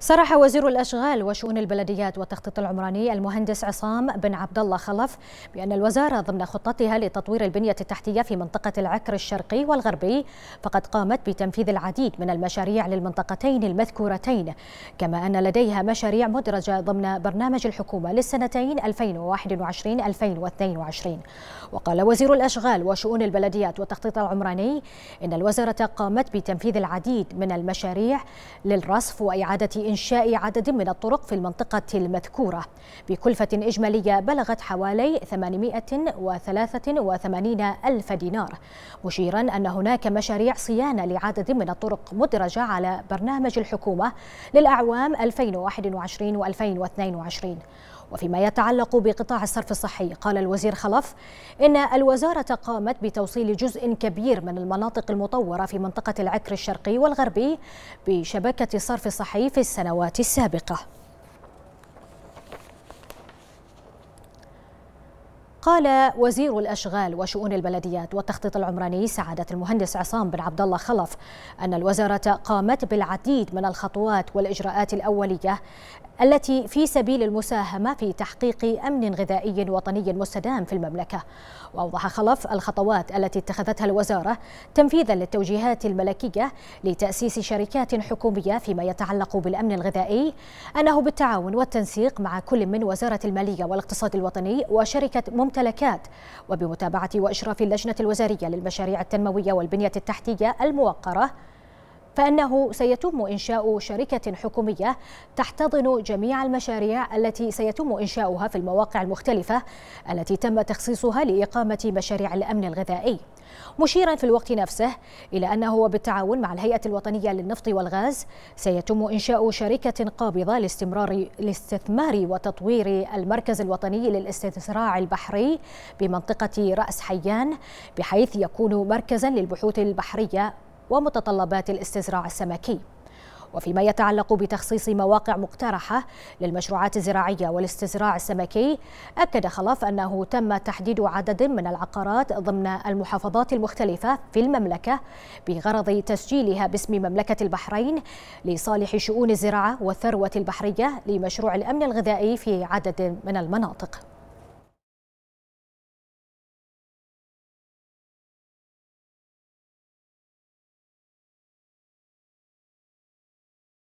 صرح وزير الاشغال وشؤون البلديات والتخطيط العمراني المهندس عصام بن عبد الله خلف بان الوزاره ضمن خطتها لتطوير البنيه التحتيه في منطقه العكر الشرقي والغربي فقد قامت بتنفيذ العديد من المشاريع للمنطقتين المذكورتين كما ان لديها مشاريع مدرجه ضمن برنامج الحكومه للسنتين 2021 2022 وقال وزير الاشغال وشؤون البلديات والتخطيط العمراني ان الوزاره قامت بتنفيذ العديد من المشاريع للرصف واعاده إنشاء عدد من الطرق في المنطقة المذكورة بكلفة إجمالية بلغت حوالي 883 ألف دينار مشيرا أن هناك مشاريع صيانة لعدد من الطرق مدرجة على برنامج الحكومة للأعوام 2021 و2022 وفيما يتعلق بقطاع الصرف الصحي قال الوزير خلف إن الوزارة قامت بتوصيل جزء كبير من المناطق المطورة في منطقة العكر الشرقي والغربي بشبكة الصرف الصحي في الساعة السنوات السابقة قال وزير الأشغال وشؤون البلديات والتخطيط العمراني سعادة المهندس عصام بن عبد الله خلف أن الوزارة قامت بالعديد من الخطوات والإجراءات الأولية التي في سبيل المساهمة في تحقيق أمن غذائي وطني مستدام في المملكة وأوضح خلف الخطوات التي اتخذتها الوزارة تنفيذا للتوجيهات الملكية لتأسيس شركات حكومية فيما يتعلق بالأمن الغذائي أنه بالتعاون والتنسيق مع كل من وزارة المالية والاقتصاد الوطني وشركة ممتاز الممتلكات وبمتابعة وإشراف اللجنة الوزارية للمشاريع التنموية والبنية التحتية الموقرة فأنه سيتم إنشاء شركة حكومية تحتضن جميع المشاريع التي سيتم إنشاؤها في المواقع المختلفة التي تم تخصيصها لإقامة مشاريع الأمن الغذائي مشيرا في الوقت نفسه إلى أنه وبالتعاون مع الهيئة الوطنية للنفط والغاز سيتم إنشاء شركة قابضة لاستمرار لاستثمار وتطوير المركز الوطني للاستزراع البحري بمنطقة رأس حيان بحيث يكون مركزا للبحوث البحرية ومتطلبات الاستزراع السمكي وفيما يتعلق بتخصيص مواقع مقترحة للمشروعات الزراعية والاستزراع السمكي أكد خلف أنه تم تحديد عدد من العقارات ضمن المحافظات المختلفة في المملكة بغرض تسجيلها باسم مملكة البحرين لصالح شؤون الزراعة والثروة البحرية لمشروع الأمن الغذائي في عدد من المناطق